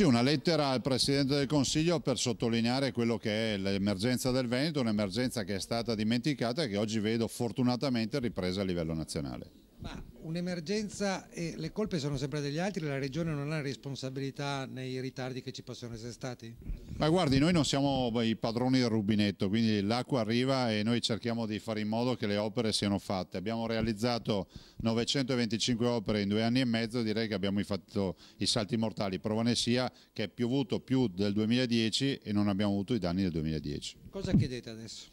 Sì, una lettera al Presidente del Consiglio per sottolineare quello che è l'emergenza del Veneto, un'emergenza che è stata dimenticata e che oggi vedo fortunatamente ripresa a livello nazionale. Ma un'emergenza e le colpe sono sempre degli altri, la regione non ha responsabilità nei ritardi che ci possono essere stati? Ma guardi, noi non siamo i padroni del rubinetto, quindi l'acqua arriva e noi cerchiamo di fare in modo che le opere siano fatte. Abbiamo realizzato 925 opere in due anni e mezzo, direi che abbiamo fatto i salti mortali. Prova ne sia che è piovuto più del 2010 e non abbiamo avuto i danni del 2010. Cosa chiedete adesso?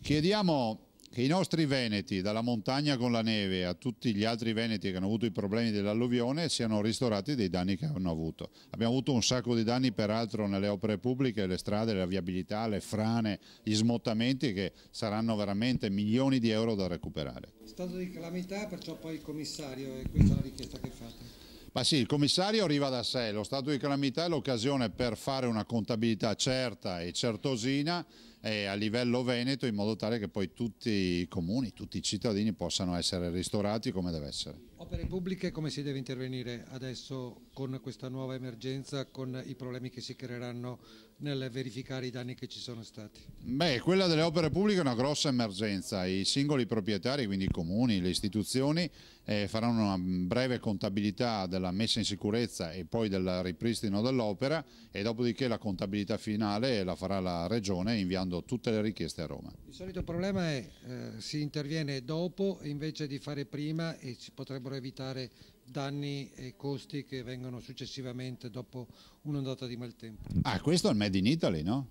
Chiediamo che i nostri veneti, dalla montagna con la neve a tutti gli altri veneti che hanno avuto i problemi dell'alluvione, siano ristorati dei danni che hanno avuto. Abbiamo avuto un sacco di danni peraltro nelle opere pubbliche, le strade, la viabilità, le frane, gli smottamenti che saranno veramente milioni di euro da recuperare. Stato di calamità, perciò poi il commissario, e questa è la richiesta che fate. Ma sì, il commissario arriva da sé, lo stato di calamità è l'occasione per fare una contabilità certa e certosina eh, a livello veneto in modo tale che poi tutti i comuni, tutti i cittadini possano essere ristorati come deve essere. Opere pubbliche come si deve intervenire adesso con questa nuova emergenza, con i problemi che si creeranno nel verificare i danni che ci sono stati? Beh, quella delle opere pubbliche è una grossa emergenza, i singoli proprietari, quindi i comuni, le istituzioni eh, faranno una breve contabilità della messa in sicurezza e poi del ripristino dell'opera e dopodiché la contabilità finale la farà la Regione inviando facendo tutte le richieste a Roma. Il solito problema è eh, si interviene dopo invece di fare prima e si potrebbero evitare danni e costi che vengono successivamente dopo un'ondata di maltempo. Ah, questo è il Made in Italy, no?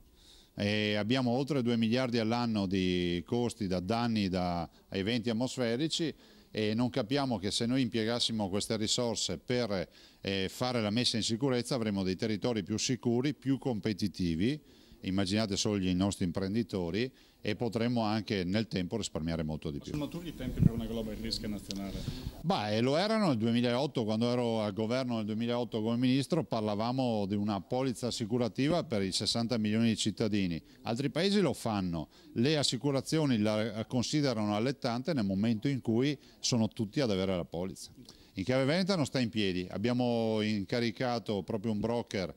E abbiamo oltre 2 miliardi all'anno di costi da danni da eventi atmosferici e non capiamo che se noi impiegassimo queste risorse per eh, fare la messa in sicurezza avremmo dei territori più sicuri, più competitivi immaginate solo i nostri imprenditori e potremmo anche nel tempo risparmiare molto di più. sono maturi i tempi per una Global Risk nazionale? Beh, lo erano nel 2008, quando ero al governo nel 2008 come ministro, parlavamo di una polizza assicurativa per i 60 milioni di cittadini. Altri paesi lo fanno, le assicurazioni la considerano allettante nel momento in cui sono tutti ad avere la polizza. In Chiave Veneta non sta in piedi, abbiamo incaricato proprio un broker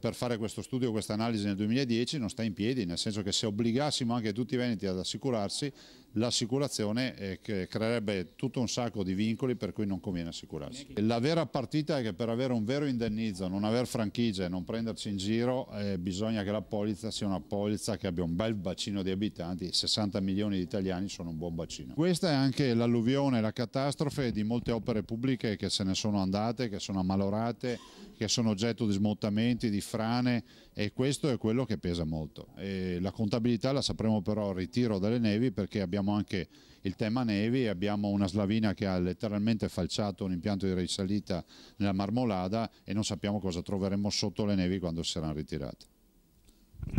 per fare questo studio, questa analisi nel 2010 non sta in piedi, nel senso che se obbligassimo anche tutti i veneti ad assicurarsi l'assicurazione eh, creerebbe tutto un sacco di vincoli per cui non conviene assicurarsi. La vera partita è che per avere un vero indennizzo, non aver e non prenderci in giro, eh, bisogna che la polizza sia una polizza che abbia un bel bacino di abitanti, 60 milioni di italiani sono un buon bacino. Questa è anche l'alluvione, la catastrofe di molte opere pubbliche che se ne sono andate, che sono ammalorate, che sono oggetto di smottamenti, di frane e questo è quello che pesa molto. E la contabilità la sapremo però al ritiro dalle nevi perché abbiamo abbiamo anche il tema nevi, abbiamo una Slavina che ha letteralmente falciato un impianto di risalita nella Marmolada e non sappiamo cosa troveremo sotto le nevi quando saranno ritirate.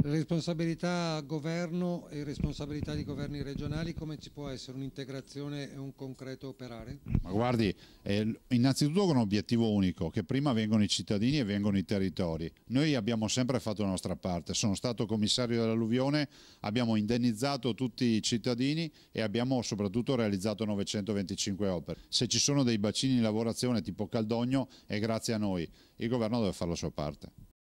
Responsabilità governo e responsabilità di governi regionali, come ci può essere un'integrazione e un concreto operare? Ma guardi, eh, innanzitutto con un obiettivo unico, che prima vengono i cittadini e vengono i territori. Noi abbiamo sempre fatto la nostra parte, sono stato commissario dell'alluvione, abbiamo indennizzato tutti i cittadini e abbiamo soprattutto realizzato 925 opere. Se ci sono dei bacini in lavorazione tipo Caldogno è grazie a noi, il governo deve fare la sua parte.